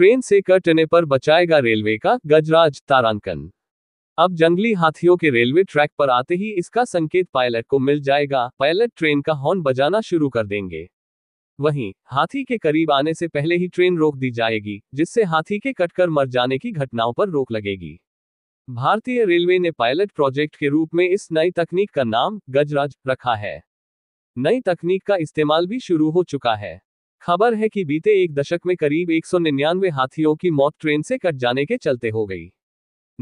train से कटने पर बचाएगा रेलवे का गजराज तारांकन अब जंगली हाथियों के रेलवे ट्रैक पर आते ही इसका संकेत पायलट को मिल जाएगा पायलट ट्रेन का हॉर्न बजाना शुरू कर देंगे वहीं हाथी के करीब आने से पहले ही ट्रेन रोक दी जाएगी जिससे हाथी के कटकर मर जाने की घटनाओं पर रोक लगेगी भारतीय रेलवे ने पायलट प्रोजेक्ट के रूप में इस नई तकनीक का नाम गजराज रखा है नई तकनीक का इस्तेमाल भी शुरू हो चुका है खबर है कि बीते एक दशक में करीब एक हाथियों की मौत ट्रेन से कट जाने के चलते हो गई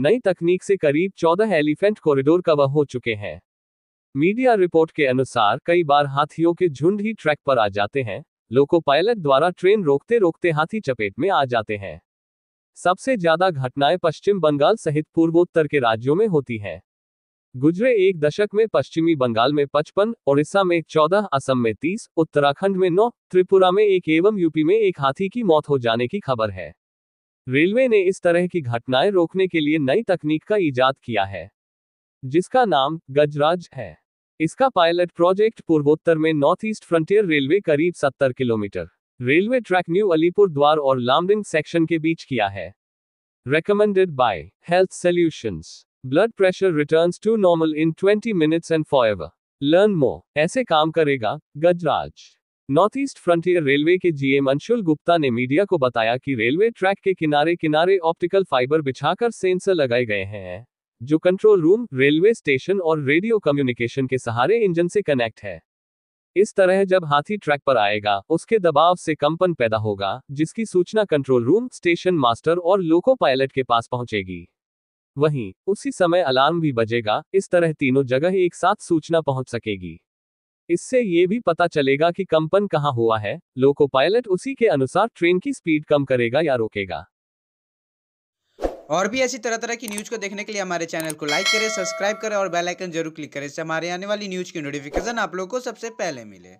नई तकनीक से करीब 14 एलिफेंट कॉरिडोर कवर हो चुके हैं मीडिया रिपोर्ट के अनुसार कई बार हाथियों के झुंड ही ट्रैक पर आ जाते हैं लोको पायलट द्वारा ट्रेन रोकते रोकते हाथी चपेट में आ जाते हैं सबसे ज्यादा घटनाएं पश्चिम बंगाल सहित पूर्वोत्तर के राज्यों में होती हैं गुजरे एक दशक में पश्चिमी बंगाल में पचपन ओडिशा में चौदह असम में तीस उत्तराखंड में नौ त्रिपुरा में एक एवं यूपी में एक हाथी की मौत हो जाने की खबर है रेलवे ने इस तरह की घटनाएं रोकने के लिए नई तकनीक का ईजाद किया है जिसका नाम गजराज है इसका पायलट प्रोजेक्ट पूर्वोत्तर में नॉर्थ ईस्ट फ्रंटियर रेलवे करीब 70 kilometre railway track New Alipurduar और लामडिंग सेक्शन के बीच किया है recommended by health solutions blood pressure return to normal in twenty minutes and ever learn more ऐसे काम करेगा Gajraj North East Frontier Railway के जीएम अंशुल गुप्ता ने मीडिया को बताया कि रेलवे ट्रैक के किनारे किनारे ऑप्टिकल फाइबर बिछाकर सेंसर लगाए गए हैं जो कंट्रोल रूम रेलवे स्टेशन और रेडियो कम्युनिकेशन के सहारे इंजन से कनेक्ट है इस तरह जब हाथी ट्रैक पर आएगा उसके दबाव से कंपन पैदा होगा जिसकी सूचना कंट्रोल रूम स्टेशन मास्टर और लोको पायलट के पास पहुंचेगी वहीं उसी समय अलार्म भी बजेगा इस तरह तीनों जगह एक साथ सूचना पहुंच सकेगी इससे ये भी पता चलेगा कि कंपन कहाँ हुआ है लोको पायलट उसी के अनुसार ट्रेन की स्पीड कम करेगा या रोकेगा और भी ऐसी तरह तरह की न्यूज़ को देखने के लिए हमारे चैनल को लाइक करें सब्सक्राइब करें और बेल आइकन जरूर क्लिक करें इससे हमारे आने वाली न्यूज़ की नोटिफिकेशन आप लोगों को सबसे पहले मिले